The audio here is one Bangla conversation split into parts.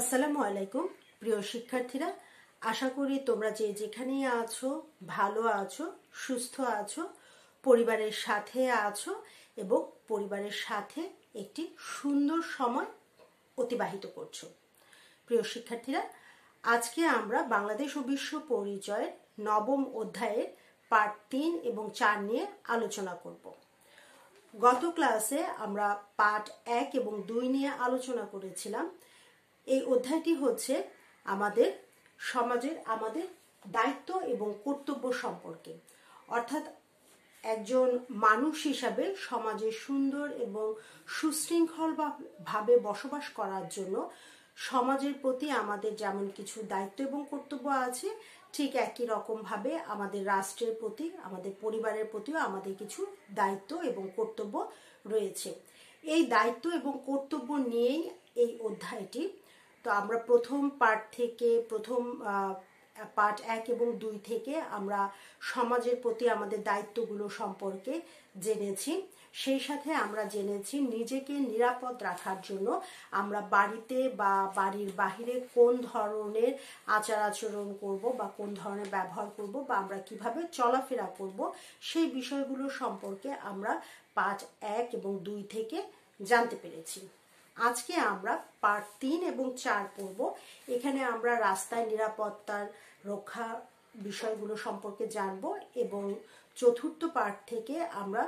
আসসালামু আলাইকুম প্রিয় শিক্ষার্থীরা আশা করি তোমরা যে যেখানেই আছো ভালো আছো সুস্থ আছো পরিবারের সাথে আছো এবং পরিবারের সাথে একটি সুন্দর সময় অতিবাহিত করছো প্রিয় শিক্ষার্থীরা আজকে আমরা বাংলাদেশ ও বিশ্ব পরিচয়ের নবম অধ্যায়ের পার্ট তিন এবং চার নিয়ে আলোচনা করব গত ক্লাসে আমরা পার্ট এক এবং দুই নিয়ে আলোচনা করেছিলাম এই অধ্যায়টি হচ্ছে আমাদের সমাজের আমাদের দায়িত্ব এবং কর্তব্য সম্পর্কে অর্থাৎ একজন মানুষ হিসাবে সমাজে সুন্দর এবং সুশৃঙ্খলভাবে বসবাস করার জন্য সমাজের প্রতি আমাদের যেমন কিছু দায়িত্ব এবং কর্তব্য আছে ঠিক একই রকমভাবে আমাদের রাষ্ট্রের প্রতি আমাদের পরিবারের প্রতিও আমাদের কিছু দায়িত্ব এবং কর্তব্য রয়েছে এই দায়িত্ব এবং কর্তব্য নিয়েই এই অধ্যায়টি তো আমরা প্রথম পার্ট থেকে প্রথম পার্ট এক এবং দুই থেকে আমরা সমাজের প্রতি আমাদের দায়িত্বগুলো সম্পর্কে জেনেছি সেই সাথে আমরা জেনেছি নিজেকে নিরাপদ রাখার জন্য আমরা বাড়িতে বা বাড়ির বাহিরে কোন ধরনের আচার আচরণ করব বা কোন ধরনের ব্যবহার করব বা আমরা কিভাবে চলাফেরা করব সেই বিষয়গুলো সম্পর্কে আমরা পাঁচ এক এবং দুই থেকে জানতে পেরেছি আজকে আমরা পার্ট তিন এবং চার পড়ব এখানে আমরা রাস্তায় নিরাপত্তার রক্ষা বিষয়গুলো সম্পর্কে জানব এবং চতুর্থ পার্ট থেকে আমরা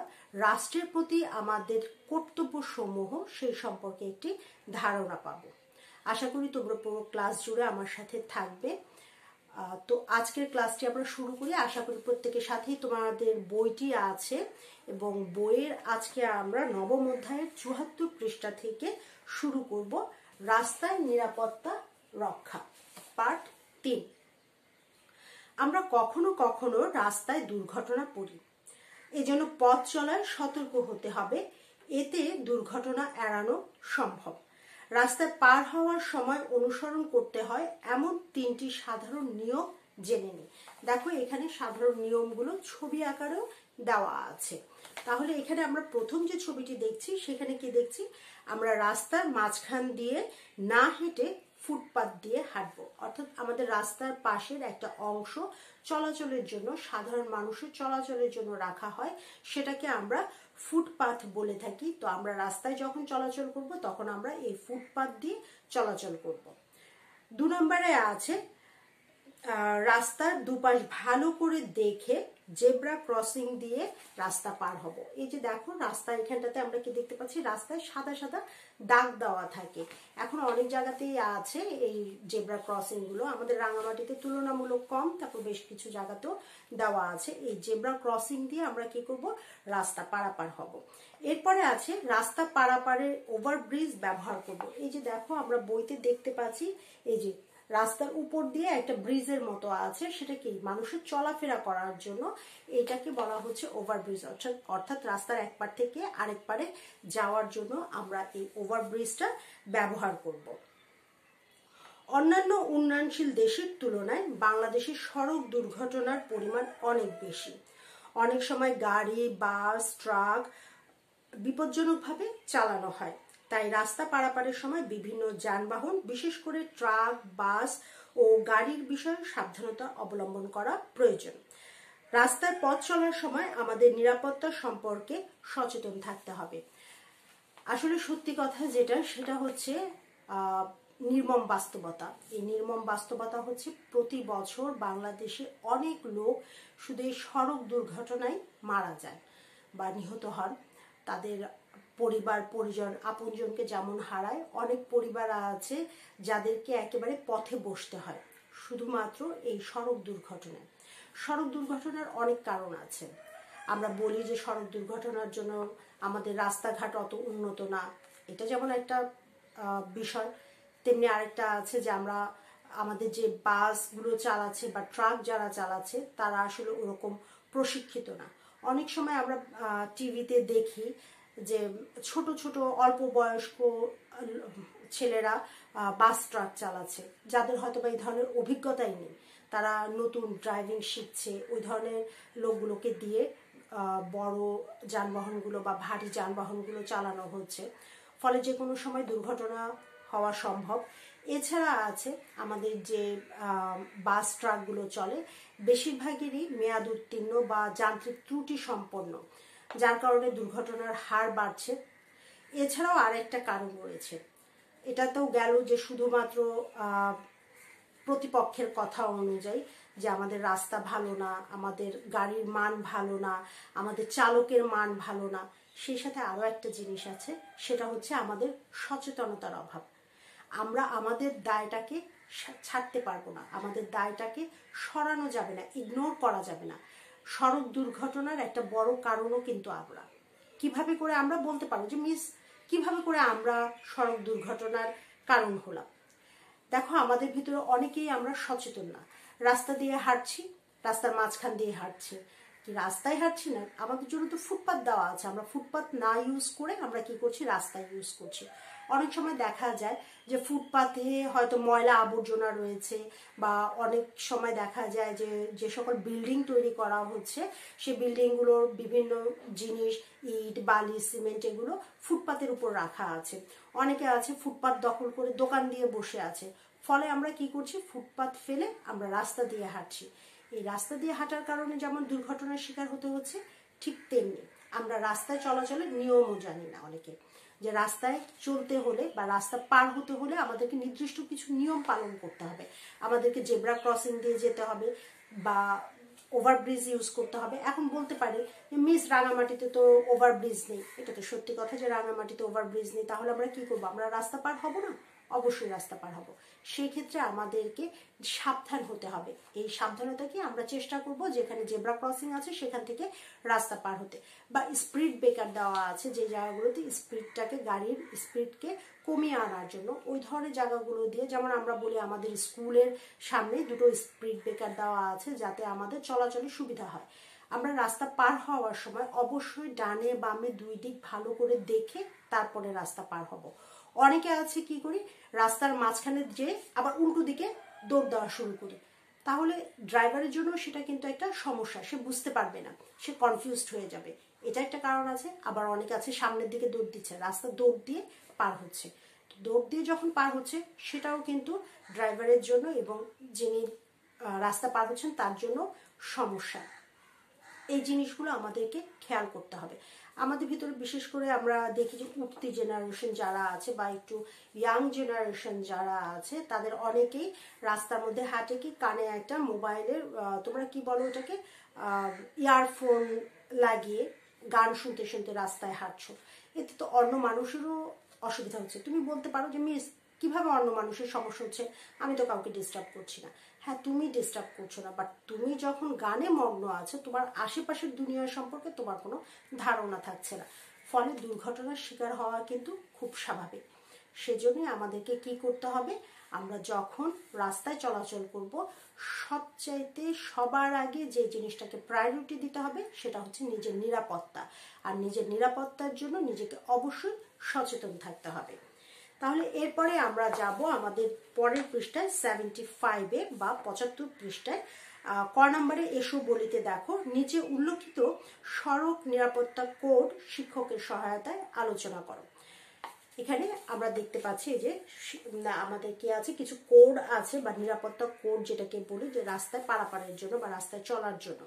রাষ্ট্রের প্রতি আমাদের কর্তব্য সমূহ সেই সম্পর্কে একটি ধারণা পাব আশা করি তোমরা পুরো ক্লাস জুড়ে আমার সাথে থাকবে তো আজকের ক্লাসটি আমরা শুরু করি আশা করি প্রত্যেকের সাথেই তোমাদের বইটি আছে এবং বইয়ের আজকে আমরা নবম অধ্যায়ের চুহাত্তর পৃষ্ঠা থেকে শুরু করব রাস্তায় নিরাপত্তা রক্ষা পার্ট তিন আমরা কখনো কখনো রাস্তায় দুর্ঘটনা পড়ি এজন্য পথ চলায় সতর্ক হতে হবে এতে দুর্ঘটনা এড়ানো সম্ভব রাস্তায় পার হওয়ার সময় অনুসরণ করতে হয় এমন তিনটি সাধারণ নিয়ম জেনে নিই দেখো এখানে সাধারণ নিয়মগুলো ছবি আকারেও দেওয়া আছে তাহলে এখানে আমরা প্রথম যে ছবিটি দেখছি সেখানে কি দেখছি আমরা রাস্তার মাঝখান দিয়ে না হেঁটে ফুটপাথ দিয়ে হাঁটবো অর্থাৎ আমাদের রাস্তার পাশের একটা অংশ চলাচলের জন্য সাধারণ মানুষের চলাচলের জন্য রাখা হয় সেটাকে আমরা ফুটপাথ বলে থাকি তো আমরা রাস্তায় যখন চলাচল করব তখন আমরা এই ফুটপাথ দিয়ে চলাচল করব দু নম্বরে আছে রাস্তার দুপাশ ভালো করে দেখে জেব্রা ক্রসিং দিয়ে রাস্তা পার হব এই যে দেখো রাস্তা এখানটাতে আমরা কি দেখতে পাচ্ছি রাস্তায় সাদা সাদা দাগ দেওয়া থাকে এখন অনেক জায়গাতেই আছে এই জেব্রা ক্রসিংগুলো আমাদের রাঙামাটিতে তুলনামূলক কম তারপর বেশ কিছু জায়গাতেও দেওয়া আছে এই জেব্রা ক্রসিং দিয়ে আমরা কি করব রাস্তা পারাপার হব এরপরে আছে রাস্তা পারাপারের ওভারব্রিজ ব্যবহার করব এই যে দেখো আমরা বইতে দেখতে পাচ্ছি এই যে রাস্তার উপর দিয়ে একটা ব্রিজের মতো আছে সেটা কি মানুষের চলাফেরা করার জন্য এটাকে বলা হচ্ছে ওভারব্রিজ অর্থাৎ রাস্তার এক পার থেকে আরেক পারে যাওয়ার জন্য আমরা এই ওভারব্রিজটা ব্যবহার করব অন্যান্য উন্নয়নশীল দেশের তুলনায় বাংলাদেশের সড়ক দুর্ঘটনার পরিমাণ অনেক বেশি অনেক সময় গাড়ি বাস ট্রাক বিপজ্জনকভাবে চালানো হয় তাই রাস্তা পারাপারের সময় বিভিন্ন যানবাহন বিশেষ করে ট্রাক বাস ও গাড়ির বিষয়ে সাবধানতা অবলম্বন করা প্রয়োজন রাস্তার পথ চলার সময় আমাদের নিরাপত্তা সম্পর্কে সচেতন থাকতে হবে আসলে সত্যি কথা যেটা সেটা হচ্ছে নির্মম বাস্তবতা এই নির্মম বাস্তবতা হচ্ছে প্রতি বছর বাংলাদেশে অনেক লোক শুধু এই সড়ক দুর্ঘটনায় মারা যায় বা নিহত হন তাদের পরিবার পরিজন আপনজনকে যেমন হারায় অনেক পরিবার আছে যাদেরকে একেবারে পথে বসতে হয় শুধুমাত্র এই সড়ক দুর্ঘটনায় সড়ক দুর্ঘটনার অনেক কারণ আছে আমরা বলি যে সড়ক দুর্ঘটনার জন্য আমাদের রাস্তাঘাট অত উন্নত না এটা যেমন একটা বিষয় তেমনি আরেকটা আছে যে আমরা আমাদের যে বাসগুলো চালাচ্ছে বা ট্রাক যারা চালাচ্ছে তারা আসলে ওরকম প্রশিক্ষিত না অনেক সময় আমরা টিভিতে দেখি যে ছোট ছোট অল্প বয়স্ক ছেলেরা বাস ট্রাক চালাচ্ছে যাদের হয়তো বা এই ধরনের অভিজ্ঞতাই নেই তারা নতুন ড্রাইভিং শিখছে ওই ধরনের লোকগুলোকে দিয়ে বড় যানবাহনগুলো বা ভারী যানবাহনগুলো চালানো হচ্ছে ফলে যে কোনো সময় দুর্ঘটনা হওয়া সম্ভব এছাড়া আছে আমাদের যে বাস ট্রাকগুলো চলে বেশিরভাগেরই মেয়াদ উত্তীর্ণ বা যান্ত্রিক ত্রুটি সম্পন্ন যার কারণে দুর্ঘটনার হার বাড়ছে এছাড়াও আরেকটা কারণ রয়েছে এটা তো গেল যে শুধুমাত্র প্রতিপক্ষের কথা অনুযায়ী যে আমাদের রাস্তা ভালো না আমাদের গাড়ির মান ভালো না আমাদের চালকের মান ভালো না সেই সাথে আরও একটা জিনিস আছে সেটা হচ্ছে আমাদের সচেতনতার অভাব আমরা আমাদের দায়টাকে ছাড়তে পারবো না আমাদের দায়টাকে সরানো যাবে না ইগনোর করা যাবে না সড়ক দুর্ঘটনার একটা বড় কারণও কিন্তু আমরা কিভাবে করে আমরা বলতে পারবো যে মিস কিভাবে করে আমরা সড়ক দুর্ঘটনার কারণ হলাম দেখো আমাদের ভিতরে অনেকেই আমরা সচেতন না রাস্তা দিয়ে হাঁটছি রাস্তার মাঝখান দিয়ে হাঁটছি রাস্তায় হাঁটছি না আমাদের জন্য তো ফুটপাত দেওয়া আছে আমরা ফুটপাথ না ইউজ করে আমরা কি করছি রাস্তায় ইউজ করছি অনেক সময় দেখা যায় যে ফুটপাথে হয়তো ময়লা আবর্জনা রয়েছে বা অনেক সময় দেখা যায় যে যে সকল বিল্ডিং তৈরি করা হচ্ছে সে বিল্ডিংগুলোর বিভিন্ন জিনিস ইট বালি সিমেন্ট এগুলো ফুটপাতের উপর রাখা আছে অনেকে আছে ফুটপাথ দখল করে দোকান দিয়ে বসে আছে ফলে আমরা কি করছি ফুটপাথ ফেলে আমরা রাস্তা দিয়ে হাঁটছি এই রাস্তা দিয়ে হাঁটার কারণে যেমন দুর্ঘটনার শিকার হতে হচ্ছে ঠিক তেমনি আমরা রাস্তায় চলাচলের নিয়মও জানি না অনেকে যে রাস্তায় চলতে হলে বা রাস্তা পার হতে হলে আমাদেরকে নির্দিষ্ট কিছু নিয়ম পালন করতে হবে আমাদেরকে জেব্রা ক্রসিং দিয়ে যেতে হবে বা ওভারব্রিজ ইউজ করতে হবে এখন বলতে পারি যে মিস রাঙামাটিতে তো ওভারব্রিজ নেই এটা তো সত্যি কথা যে রাঙামাটিতে ওভারব্রিজ নেই তাহলে আমরা কি করবো আমরা রাস্তা পার হব না অবশ্যই রাস্তা পার হব সেই ক্ষেত্রে আমাদেরকে সাবধান হতে হবে এই সাবধানতাকে আমরা চেষ্টা করব যেখানে জেব্রা ক্রসিং আছে সেখান থেকে রাস্তা পার হতে বা স্পিড ব্রেকার দেওয়া আছে যে জায়গাগুলোতে স্পিডটাকে গাড়ির স্পিডকে কমিয়ে আনার জন্য ওই ধরনের জায়গাগুলো দিয়ে যেমন আমরা বলি আমাদের স্কুলের সামনে দুটো স্পিড ব্রেকার দেওয়া আছে যাতে আমাদের চলাচলে সুবিধা হয় আমরা রাস্তা পার হওয়ার সময় অবশ্যই ডানে বামে দুই দিক ভালো করে দেখে তারপরে রাস্তা পার হব অনেকে আছে কি করি রাস্তার মাঝখানে যে আবার উল্টো দিকে দৌড় দেওয়া শুরু করি তাহলে ড্রাইভারের জন্য সেটা কিন্তু একটা সমস্যা সে বুঝতে পারবে না সে কনফিউজড হয়ে যাবে এটা একটা কারণ আছে আবার অনেকে আছে সামনের দিকে দৌড় দিচ্ছে রাস্তা দৌড় দিয়ে পার হচ্ছে দৌড় দিয়ে যখন পার হচ্ছে সেটাও কিন্তু ড্রাইভারের জন্য এবং যিনি রাস্তা পার হচ্ছেন তার জন্য সমস্যা এই জিনিসগুলো আমাদেরকে খেয়াল করতে হবে আমাদের ভিতরে বিশেষ করে আমরা দেখি যে উঠতি জেনারেশন যারা আছে বা একটু ইয়াং জেনারেশন যারা আছে তাদের অনেকেই রাস্তার মধ্যে হাঁটে কি কানে একটা মোবাইলের তোমরা কি বলো ওটাকে ইয়ারফোন লাগিয়ে গান শুনতে শুনতে রাস্তায় হাঁটছো এতে তো অন্য মানুষেরও অসুবিধা হচ্ছে তুমি বলতে পারো যে মিস কিভাবে অন্য মানুষের সমস্যা হচ্ছে আমি তো কাউকে ডিস্টার্ব করছি না হ্যাঁ তুমি ডিস্টার্ব করছো না বাট তুমি যখন গানে মগ্ন আছো তোমার আশেপাশের দুনিয়া সম্পর্কে তোমার কোনো ধারণা থাকছে না ফলে দুর্ঘটনার শিকার হওয়া কিন্তু খুব স্বাভাবিক সেজন্যই আমাদেরকে কি করতে হবে আমরা যখন রাস্তায় চলাচল করব সবচাইতে সবার আগে যে জিনিসটাকে প্রায়োরিটি দিতে হবে সেটা হচ্ছে নিজের নিরাপত্তা আর নিজের নিরাপত্তার জন্য নিজেকে অবশ্যই সচেতন থাকতে হবে তাহলে এরপরে আমরা যাব আমাদের পরের পৃষ্ঠায় সেভেন্টি ফাইভে বা পঁচাত্তর পৃষ্ঠায় ক নম্বরে এসো বলিতে দেখো নিচে উল্লেখিত সড়ক নিরাপত্তা কোড শিক্ষকের সহায়তায় আলোচনা করো এখানে আমরা দেখতে পাচ্ছি যে আমাদের কি আছে কিছু কোড আছে বা নিরাপত্তা কোড যেটাকে বলি যে রাস্তায় পারাপারের জন্য বা রাস্তায় চলার জন্য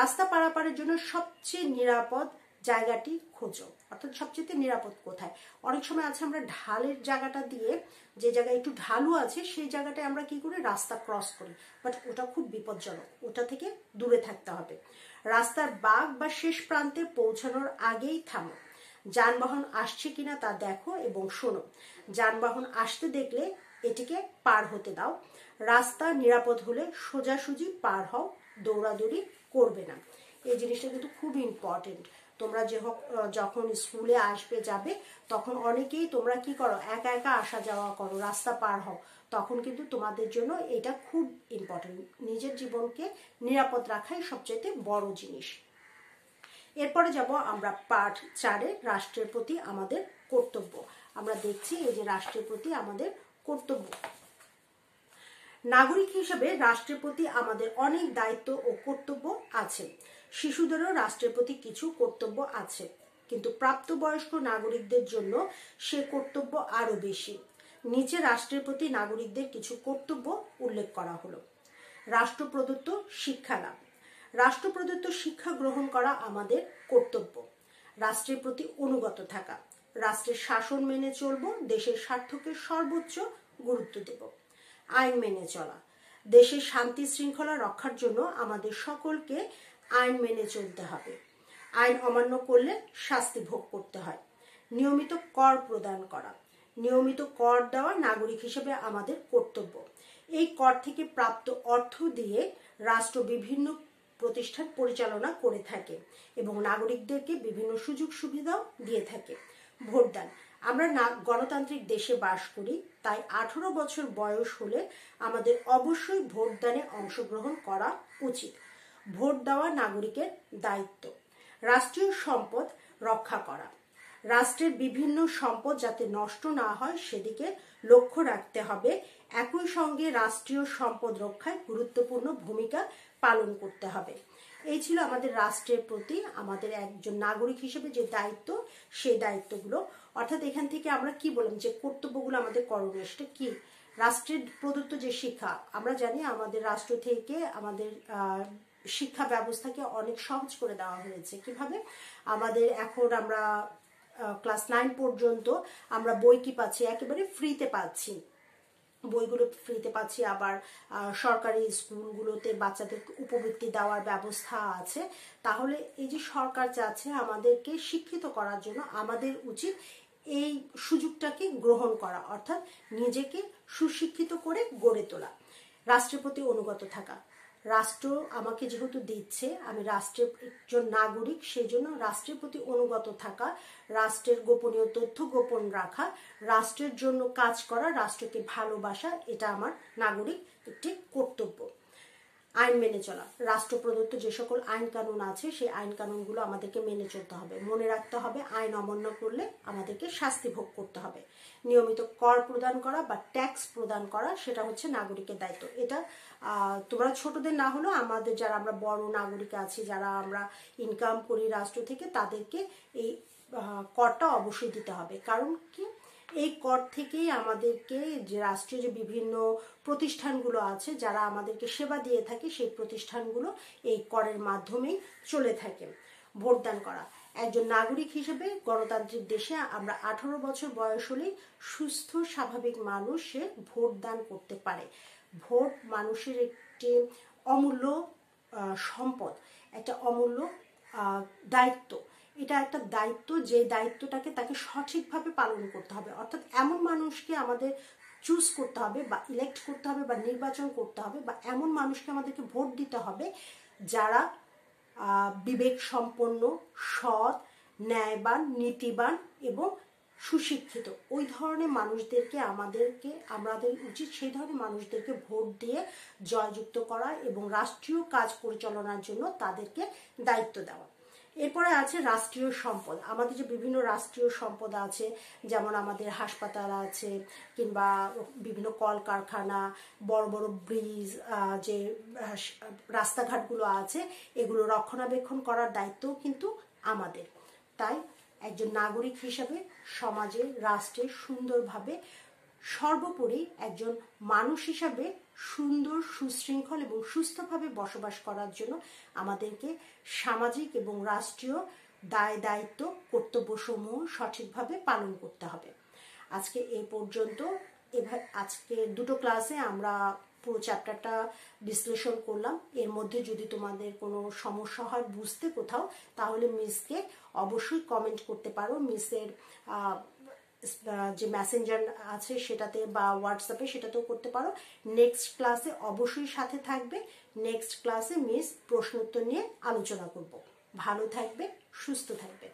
রাস্তা পারাপারের জন্য সবচেয়ে নিরাপদ জায়গাটি খোঁজো অর্থাৎ সবচেয়ে নিরাপদ কোথায় অনেক সময় আছে আমরা ঢালের জায়গাটা দিয়ে যে জায়গায় একটু ঢালু আছে সেই জায়গাটায় আমরা কি করি রাস্তা ক্রস করি বাট ওটা খুব বিপজ্জনক ওটা থেকে দূরে থাকতে হবে রাস্তার বাঘ বা শেষ প্রান্তে পৌঁছানোর আগেই থামো যানবাহন আসছে কিনা তা দেখো এবং শোনো যানবাহন আসতে দেখলে এটিকে পার হতে দাও রাস্তা নিরাপদ হলে সোজাসুজি পার হও দৌড়াদৌড়ি করবে না এই জিনিসটা কিন্তু খুব ইম্পর্টেন্ট তোমরা যে যখন স্কুলে আসবে যাবে তখন অনেকেই তোমরা কি করো একা একা আসা যাওয়া করো রাস্তা পার হও তখন কিন্তু তোমাদের জন্য এটা খুব ইম্পর্টেন্ট নিজের জীবনকে নিরাপদ রাখাই সবচেয়ে বড় জিনিস এরপরে যাব আমরা পাঠ চারে রাষ্ট্রের প্রতি আমাদের কর্তব্য আমরা দেখছি এই যে রাষ্ট্রের প্রতি আমাদের কর্তব্য নাগরিক হিসেবে রাষ্ট্রের প্রতি আমাদের অনেক দায়িত্ব ও কর্তব্য আছে শিশুদেরও রাষ্ট্রের প্রতি কিছু কর্তব্য আছে কিন্তু প্রাপ্তবয়স্ক নাগরিকদের জন্য সে কর্তব্য আরও বেশি নিচে রাষ্ট্রের প্রতি নাগরিকদের কিছু কর্তব্য উল্লেখ করা হলো রাষ্ট্র প্রদত্ত শিক্ষা লাভ রাষ্ট্র প্রদত্ত শিক্ষা গ্রহণ করা আমাদের কর্তব্য রাষ্ট্রের প্রতি অনুগত থাকা রাষ্ট্রের শাসন মেনে চলব দেশের স্বার্থকে সর্বোচ্চ গুরুত্ব দেব আইন মেনে চলা দেশের শান্তি শৃঙ্খলা রক্ষার জন্য আমাদের সকলকে আইন মেনে চলতে হবে আইন অমান্য করলে শাস্তি ভোগ করতে হয় নিয়মিত কর প্রদান করা নিয়মিত কর দেওয়া নাগরিক হিসেবে আমাদের কর্তব্য এই কর থেকে প্রাপ্ত অর্থ দিয়ে রাষ্ট্র বিভিন্ন প্রতিষ্ঠান পরিচালনা করে থাকে এবং নাগরিকদেরকে বিভিন্ন সুযোগ সুবিধাও দিয়ে থাকে ভোটদান আমরা গণতান্ত্রিক দেশে বাস করি তাই আঠারো বছর বয়স হলে আমাদের অবশ্যই ভোটদানে অংশগ্রহণ করা উচিত ভোট দেওয়া নাগরিকের দায়িত্ব রাষ্ট্রীয় সম্পদ রক্ষা করা রাষ্ট্রের বিভিন্ন সম্পদ যাতে নষ্ট না হয় সেদিকে লক্ষ্য রাখতে হবে একই সঙ্গে রাষ্ট্রীয় সম্পদ রক্ষায় গুরুত্বপূর্ণ ভূমিকা পালন করতে হবে এই ছিল আমাদের রাষ্ট্রের প্রতি আমাদের একজন নাগরিক হিসেবে যে দায়িত্ব সেই দায়িত্বগুলো অর্থাৎ এখান থেকে আমরা কি বললাম যে কর্তব্যগুলো আমাদের করণীয় সেটা কি রাষ্ট্রের প্রদত্ত যে শিক্ষা আমরা জানি আমাদের রাষ্ট্র থেকে আমাদের শিক্ষা ব্যবস্থাকে অনেক সহজ করে দেওয়া হয়েছে কিভাবে আমাদের এখন আমরা ক্লাস নাইন পর্যন্ত আমরা বই কি পাচ্ছি একেবারে ফ্রিতে পাচ্ছি বইগুলো ফ্রিতে পাচ্ছি আবার সরকারি স্কুলগুলোতে বাচ্চাদের উপবৃত্তি দেওয়ার ব্যবস্থা আছে তাহলে এই যে সরকার চাচ্ছে আমাদেরকে শিক্ষিত করার জন্য আমাদের উচিত এই সুযোগটাকে গ্রহণ করা অর্থাৎ নিজেকে সুশিক্ষিত করে গড়ে তোলা রাষ্ট্রের প্রতি অনুগত থাকা রাষ্ট্র আমাকে যেহেতু দিচ্ছে আমি রাষ্ট্রের একজন নাগরিক সেই জন্য রাষ্ট্রের প্রতি অনুগত থাকা রাষ্ট্রের গোপনীয় তথ্য গোপন রাখা রাষ্ট্রের জন্য কাজ করা রাষ্ট্রকে ভালোবাসা এটা আমার নাগরিক একটি কর্তব্য আইন মেনে চলা রাষ্ট্র প্রদত্ত যে সকল আইন কানুন আছে সেই আইন কানুনগুলো আমাদেরকে মেনে চলতে হবে মনে রাখতে হবে আইন অমান্য করলে আমাদেরকে শাস্তি ভোগ করতে হবে নিয়মিত কর প্রদান করা বা ট্যাক্স প্রদান করা সেটা হচ্ছে নাগরিকের দায়িত্ব এটা তোমরা ছোটদের না হলেও আমাদের যারা আমরা বড় নাগরিক আছি যারা আমরা ইনকাম করি রাষ্ট্র থেকে তাদেরকে এই করটা অবশ্যই দিতে হবে কারণ কি এই কর থেকেই আমাদেরকে যে রাষ্ট্রীয় যে বিভিন্ন প্রতিষ্ঠানগুলো আছে যারা আমাদেরকে সেবা দিয়ে থাকে সেই প্রতিষ্ঠানগুলো এই করের মাধ্যমেই চলে থাকে ভোটদান করা একজন নাগরিক হিসেবে গণতান্ত্রিক দেশে আমরা আঠারো বছর বয়স হলেই সুস্থ স্বাভাবিক মানুষ সে ভোট দান করতে পারে ভোট মানুষের একটি অমূল্য সম্পদ একটা অমূল্য দায়িত্ব এটা একটা দায়িত্ব যে দায়িত্বটাকে তাকে সঠিকভাবে পালন করতে হবে অর্থাৎ এমন মানুষকে আমাদের চুজ করতে হবে বা ইলেক্ট করতে হবে বা নির্বাচন করতে হবে বা এমন মানুষকে আমাদেরকে ভোট দিতে হবে যারা বিবেক সম্পন্ন সৎ ন্যায়বান নীতিবান এবং সুশিক্ষিত ওই ধরনের মানুষদেরকে আমাদেরকে আমাদের উচিত সেই ধরনের মানুষদেরকে ভোট দিয়ে জয়যুক্ত করা এবং রাষ্ট্রীয় কাজ পরিচালনার জন্য তাদেরকে দায়িত্ব দেওয়া এরপরে আছে রাষ্ট্রীয় সম্পদ আমাদের যে বিভিন্ন রাষ্ট্রীয় সম্পদ আছে যেমন আমাদের হাসপাতাল আছে কিংবা বিভিন্ন কলকারখানা বড় বড় ব্রিজ যে রাস্তাঘাটগুলো আছে এগুলো রক্ষণাবেক্ষণ করার দায়িত্ব কিন্তু আমাদের তাই একজন নাগরিক হিসাবে সমাজে রাষ্ট্রে সুন্দরভাবে সর্বোপরি একজন মানুষ হিসাবে সুন্দর সুশৃঙ্খল এবং সুস্থভাবে বসবাস করার জন্য আমাদেরকে সামাজিক এবং রাষ্ট্রীয় দায় দায়িত্ব কর্তব্যসমূহ সঠিকভাবে পালন করতে হবে আজকে এ পর্যন্ত এভাবে আজকে দুটো ক্লাসে আমরা পুরো চ্যাপ্টারটা বিশ্লেষণ করলাম এর মধ্যে যদি তোমাদের কোনো সমস্যা হয় বুঝতে কোথাও তাহলে মিসকে অবশ্যই কমেন্ট করতে পারো মিসের যে মেসেঞ্জার আছে সেটাতে বা হোয়াটসঅ্যাপে সেটাতেও করতে পারো নেক্সট ক্লাসে অবশ্যই সাথে থাকবে নেক্সট ক্লাসে মিস প্রশ্নোত্তর নিয়ে আলোচনা করব ভালো থাকবে সুস্থ থাকবে